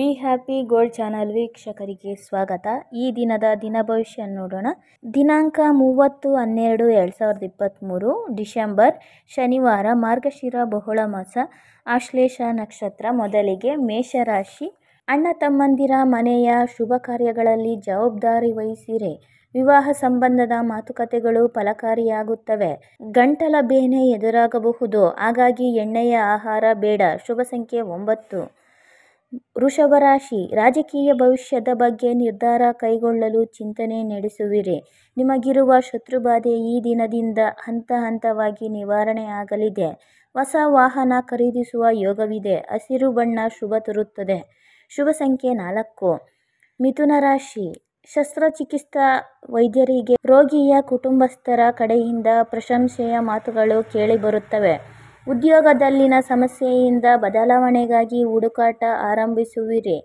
Be happy gold channel ವೀಕ್ಷಕರಿಗೆ ಸ್ವಾಗತ ಈ ದಿನದ ದಿನ ಭವಿಷ್ಯ ನೋಡೋಣ ದಿನಾಂಕ ಮೂವತ್ತು ಹನ್ನೆರಡು ಎರಡು ಸಾವಿರದ ಇಪ್ಪತ್ತ್ಮೂರು ಡಿಸೆಂಬರ್ ಶನಿವಾರ ಮಾರ್ಗಶಿರ ಬಹುಳ ಮಾಸ ಆಶ್ಲೇಷ ನಕ್ಷತ್ರ ಮೊದಲಿಗೆ ಮೇಷರಾಶಿ ಅಣ್ಣ ತಮ್ಮಂದಿರ ಮನೆಯ ಶುಭ ಕಾರ್ಯಗಳಲ್ಲಿ ಜವಾಬ್ದಾರಿ ವಹಿಸಿರೆ ವಿವಾಹ ಸಂಬಂಧದ ಮಾತುಕತೆಗಳು ಫಲಕಾರಿಯಾಗುತ್ತವೆ ಗಂಟಲ ಬೇನೆ ಎದುರಾಗಬಹುದು ಹಾಗಾಗಿ ಎಣ್ಣೆಯ ಆಹಾರ ಬೇಡ ಶುಭ ಸಂಖ್ಯೆ ಒಂಬತ್ತು ವೃಷಭ ರಾಶಿ ರಾಜಕೀಯ ಭವಿಷ್ಯದ ಬಗ್ಗೆ ನಿರ್ಧಾರ ಕೈಗೊಳ್ಳಲು ಚಿಂತನೆ ನಡೆಸುವಿರಿ ನಿಮಗಿರುವ ಶತ್ರುಬಾಧೆ ಈ ದಿನದಿಂದ ಹಂತ ಹಂತವಾಗಿ ನಿವಾರಣೆ ಆಗಲಿದೆ ಹೊಸ ವಾಹನ ಖರೀದಿಸುವ ಯೋಗವಿದೆ ಹಸಿರು ಬಣ್ಣ ಶುಭ ತರುತ್ತದೆ ಶುಭ ಸಂಖ್ಯೆ ನಾಲ್ಕು ಮಿಥುನ ರಾಶಿ ಶಸ್ತ್ರಚಿಕಿತ್ಸಾ ವೈದ್ಯರಿಗೆ ರೋಗಿಯ ಕುಟುಂಬಸ್ಥರ ಕಡೆಯಿಂದ ಪ್ರಶಂಸೆಯ ಮಾತುಗಳು ಕೇಳಿಬರುತ್ತವೆ ಉದ್ಯೋಗದಲ್ಲಿನ ಸಮಸ್ಯೆಯಿಂದ ಬದಲಾವಣೆಗಾಗಿ ಹುಡುಕಾಟ ಆರಂಭಿಸುವಿರಿ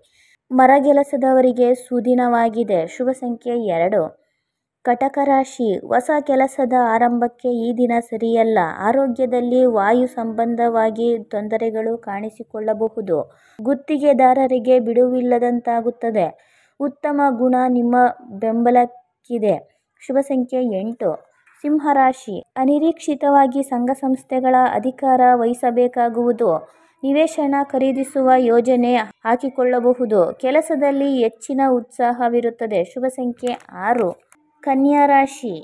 ಮರಗೆಲಸದವರಿಗೆ ಸುದಿನವಾಗಿದೆ ಶುಭ ಸಂಖ್ಯೆ ಎರಡು ಕಟಕ ರಾಶಿ ಹೊಸ ಕೆಲಸದ ಆರಂಭಕ್ಕೆ ಈ ದಿನ ಸರಿಯಲ್ಲ ಆರೋಗ್ಯದಲ್ಲಿ ವಾಯು ಸಂಬಂಧವಾಗಿ ತೊಂದರೆಗಳು ಕಾಣಿಸಿಕೊಳ್ಳಬಹುದು ಗುತ್ತಿಗೆದಾರರಿಗೆ ಬಿಡುವಿಲ್ಲದಂತಾಗುತ್ತದೆ ಉತ್ತಮ ಗುಣ ನಿಮ್ಮ ಬೆಂಬಲಕ್ಕಿದೆ ಶುಭ ಸಂಖ್ಯೆ ಎಂಟು ಸಿಂಹರಾಶಿ ಅನಿರೀಕ್ಷಿತವಾಗಿ ಸಂಘ ಸಂಸ್ಥೆಗಳ ಅಧಿಕಾರ ವಹಿಸಬೇಕಾಗುವುದು ನಿವೇಶನ ಖರೀದಿಸುವ ಯೋಜನೆ ಹಾಕಿಕೊಳ್ಳಬಹುದು ಕೆಲಸದಲ್ಲಿ ಹೆಚ್ಚಿನ ಉತ್ಸಾಹವಿರುತ್ತದೆ ಶುಭ ಸಂಖ್ಯೆ ಆರು ಕನ್ಯಾ ರಾಶಿ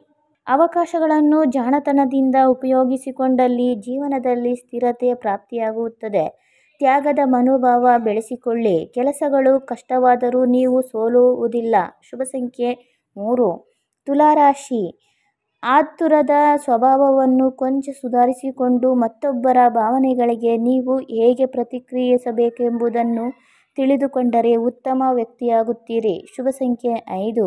ಅವಕಾಶಗಳನ್ನು ಜಾಣತನದಿಂದ ಉಪಯೋಗಿಸಿಕೊಂಡಲ್ಲಿ ಜೀವನದಲ್ಲಿ ಸ್ಥಿರತೆ ಪ್ರಾಪ್ತಿಯಾಗುತ್ತದೆ ತ್ಯಾಗದ ಮನೋಭಾವ ಬೆಳೆಸಿಕೊಳ್ಳಿ ಕೆಲಸಗಳು ಕಷ್ಟವಾದರೂ ನೀವು ಸೋಲುವುದಿಲ್ಲ ಶುಭ ಸಂಖ್ಯೆ ಮೂರು ತುಲಾರಾಶಿ ಆತುರದ ಸ್ವಭಾವವನ್ನು ಕೊಂಚ ಸುಧಾರಿಸಿಕೊಂಡು ಮತ್ತೊಬ್ಬರ ಭಾವನೆಗಳಿಗೆ ನೀವು ಹೇಗೆ ಪ್ರತಿಕ್ರಿಯಿಸಬೇಕೆಂಬುದನ್ನು ತಿಳಿದುಕೊಂಡರೆ ಉತ್ತಮ ವ್ಯಕ್ತಿಯಾಗುತ್ತೀರಿ ಶುಭ ಸಂಖ್ಯೆ ಐದು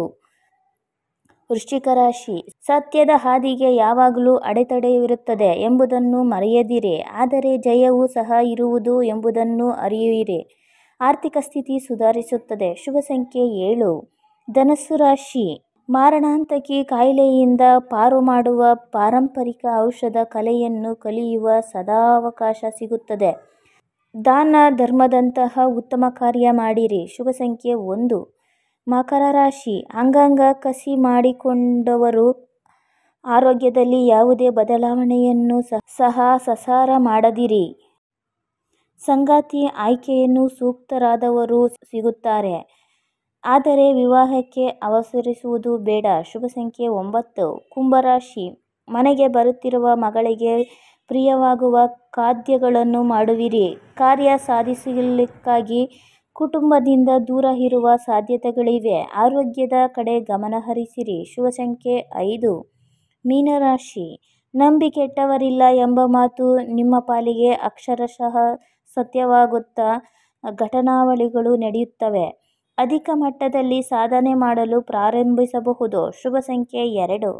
ವೃಶ್ಚಿಕ ರಾಶಿ ಸತ್ಯದ ಹಾದಿಗೆ ಯಾವಾಗಲೂ ಅಡೆತಡೆಯಿರುತ್ತದೆ ಎಂಬುದನ್ನು ಮರೆಯದಿರಿ ಆದರೆ ಜಯವೂ ಸಹ ಇರುವುದು ಎಂಬುದನ್ನು ಅರಿಯುವಿರಿ ಆರ್ಥಿಕ ಸ್ಥಿತಿ ಸುಧಾರಿಸುತ್ತದೆ ಶುಭ ಸಂಖ್ಯೆ ಏಳು ಧನಸ್ಸು ರಾಶಿ ಮಾರಣಾಂತಕಿ ಕಾಯಿಲೆಯಿಂದ ಪಾರು ಮಾಡುವ ಪಾರಂಪರಿಕ ಔಷಧ ಕಲೆಯನ್ನು ಕಲಿಯುವ ಸದಾವಕಾಶ ಸಿಗುತ್ತದೆ. ದಾನ ಧರ್ಮದಂತಹ ಉತ್ತಮ ಕಾರ್ಯ ಮಾಡಿರಿ. ಶುಭ ಸಂಖ್ಯೆ ಒಂದು. ಮಕರ ರಾಶಿ: ಅಂಗಾಂಗ ಕಸಿ ಮಾಡಿಕೊಂಡವರು ಆರೋಗ್ಯದಲ್ಲಿ ಯಾವುದೇ ಬದಲಾವಣೆಯನ್ನು ಸಹ ಸಸಾರ ಮಾಡದಿರಿ. ಸಂಗಾತಿ ಆಯ್ಕೆಯನ್ನು ಸೂಕ್ತರಾದವರು ಸಿಗುತ್ತಾರೆ. ಆದರೆ ವಿವಾಹಕ್ಕೆ ಅವಸರಿಸುವುದು ಬೇಡ ಶುಭ ಸಂಖ್ಯೆ ಒಂಬತ್ತು ಕುಂಭರಾಶಿ ಮನೆಗೆ ಬರುತ್ತಿರುವ ಮಗಳಿಗೆ ಪ್ರಿಯವಾಗುವ ಖಾದ್ಯಗಳನ್ನು ಮಾಡುವಿರಿ ಕಾರ್ಯ ಸಾಧಿಸಲಿಕ್ಕಾಗಿ ಕುಟುಂಬದಿಂದ ದೂರ ಇರುವ ಸಾಧ್ಯತೆಗಳಿವೆ ಆರೋಗ್ಯದ ಕಡೆ ಗಮನ ಹರಿಸಿರಿ ಶುಭ ಸಂಖ್ಯೆ ಐದು ಮೀನರಾಶಿ ನಂಬಿ ಕೆಟ್ಟವರಿಲ್ಲ ಎಂಬ ಮಾತು ನಿಮ್ಮ ಪಾಲಿಗೆ ಅಕ್ಷರಶಃ ಸತ್ಯವಾಗುತ್ತಾ ಘಟನಾವಳಿಗಳು ನಡೆಯುತ್ತವೆ ಅಧಿಕ ಮಟ್ಟದಲ್ಲಿ ಸಾಧನೆ ಮಾಡಲು ಪ್ರಾರಂಭಿಸಬಹುದು ಶುಭ ಸಂಖ್ಯೆ ಎರಡು